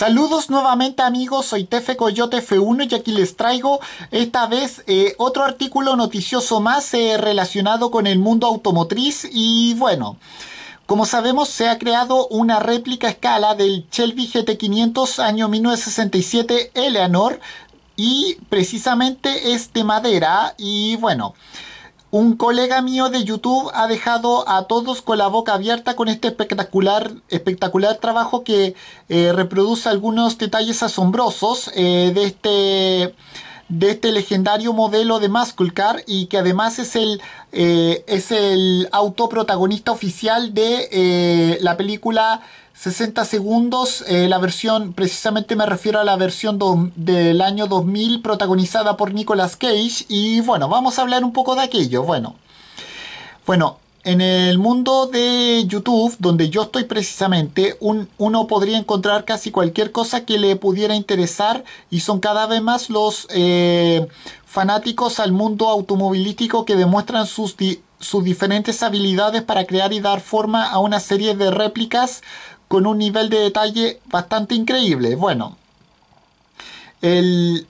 Saludos nuevamente amigos, soy Tefe Coyote F1 y aquí les traigo esta vez eh, otro artículo noticioso más eh, relacionado con el mundo automotriz y bueno... Como sabemos, se ha creado una réplica a escala del Shelby GT500 año 1967 Eleanor y precisamente es de madera y bueno, un colega mío de YouTube ha dejado a todos con la boca abierta con este espectacular, espectacular trabajo que eh, reproduce algunos detalles asombrosos eh, de este de este legendario modelo de Car y que además es el, autoprotagonista eh, es el protagonista oficial de eh, la película 60 segundos, eh, la versión, precisamente me refiero a la versión del año 2000 protagonizada por Nicolas Cage y bueno, vamos a hablar un poco de aquello, bueno. Bueno, en el mundo de YouTube, donde yo estoy precisamente, uno podría encontrar casi cualquier cosa que le pudiera interesar y son cada vez más los eh, fanáticos al mundo automovilístico que demuestran sus, diferentes habilidades para crear y dar forma a una serie de réplicas con un nivel de detalle bastante increíble. Bueno, el,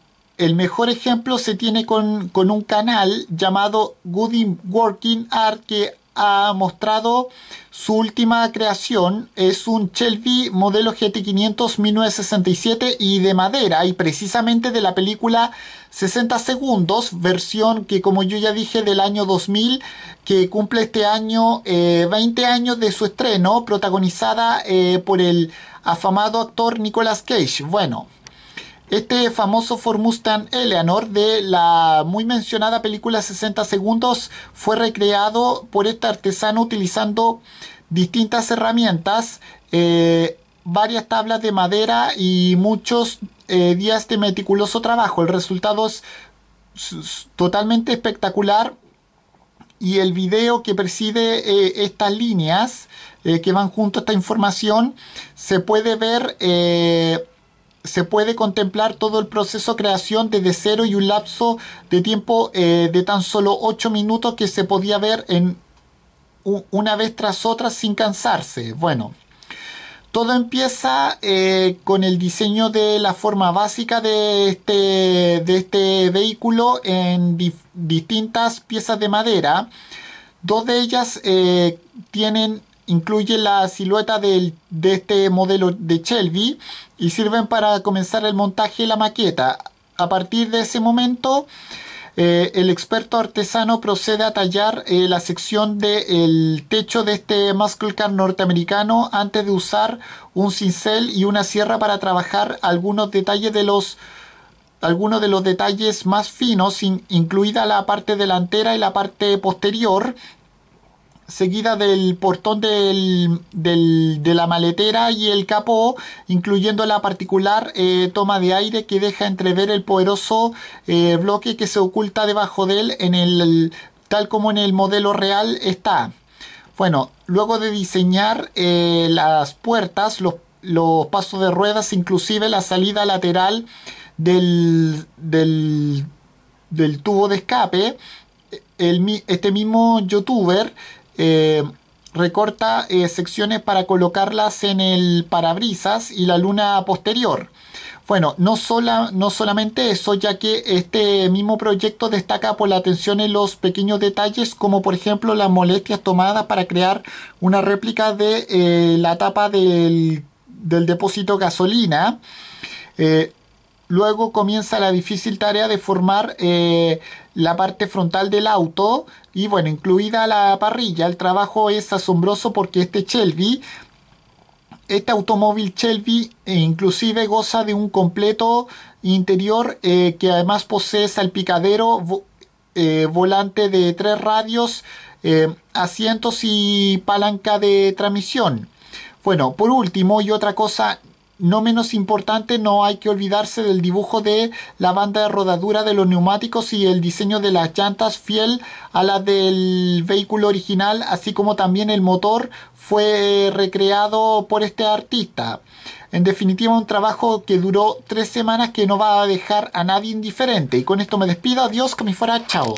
mejor ejemplo se tiene con, un canal llamado Good Working Art que ha mostrado su última creación. Es un Shelby modelo GT500 1967 y de madera y precisamente de la película 60 segundos, versión que como yo ya dije del año 2000, que cumple este año 20 eh, años de su estreno, protagonizada eh, por el afamado actor Nicolas Cage. Bueno. Este famoso Formustan Mustang Eleanor de la muy mencionada película 60 segundos fue recreado por este artesano utilizando distintas herramientas, eh, varias tablas de madera y muchos eh, días de meticuloso trabajo. El resultado es totalmente espectacular y el video que preside eh, estas líneas que van junto a esta información se puede ver se puede contemplar todo el proceso de creación desde cero y un lapso de tiempo eh, de tan solo 8 minutos que se podía ver en una vez tras otra sin cansarse. Bueno, todo empieza eh, con el diseño de la forma básica de este, de este vehículo en distintas piezas de madera. Dos de ellas eh, tienen incluye la silueta de este modelo de Shelby y sirven para comenzar el montaje de la maqueta. A partir de ese momento, eh, el experto artesano procede a tallar eh, la sección del techo de este muscle car norteamericano antes de usar un cincel y una sierra para trabajar algunos detalles de los algunos de los detalles más finos, incluida la parte delantera y la parte posterior seguida del portón de la maletera y el capó, incluyendo la particular eh, toma de aire que deja entrever el poderoso eh, bloque que se oculta debajo de él, en el, tal como en el modelo real está. Bueno, luego de diseñar eh, las puertas, los, pasos de ruedas, inclusive la salida lateral del, del, tubo de escape, el, este mismo youtuber eh, recorta eh, secciones para colocarlas en el parabrisas y la luna posterior. Bueno, no, sola, no solamente eso, ya que este mismo proyecto destaca por la atención en los pequeños detalles, como por ejemplo las molestias tomadas para crear una réplica de eh, la tapa del, depósito gasolina. Luego comienza la difícil tarea de formar eh, la parte frontal del auto y bueno, incluida la parrilla. El trabajo es asombroso porque este Shelby, este automóvil Shelby eh, inclusive goza de un completo interior eh, que además posee salpicadero, volante de tres radios, asientos y palanca de transmisión. Bueno, por último y otra cosa no menos importante, no hay que olvidarse del dibujo de la banda de rodadura de los neumáticos y el diseño de las llantas fiel a la del vehículo original, así como también el motor fue recreado por este artista. En definitiva, un trabajo que duró tres semanas que no va a dejar a nadie indiferente. Y con esto me despido, adiós, que me fuera, chao.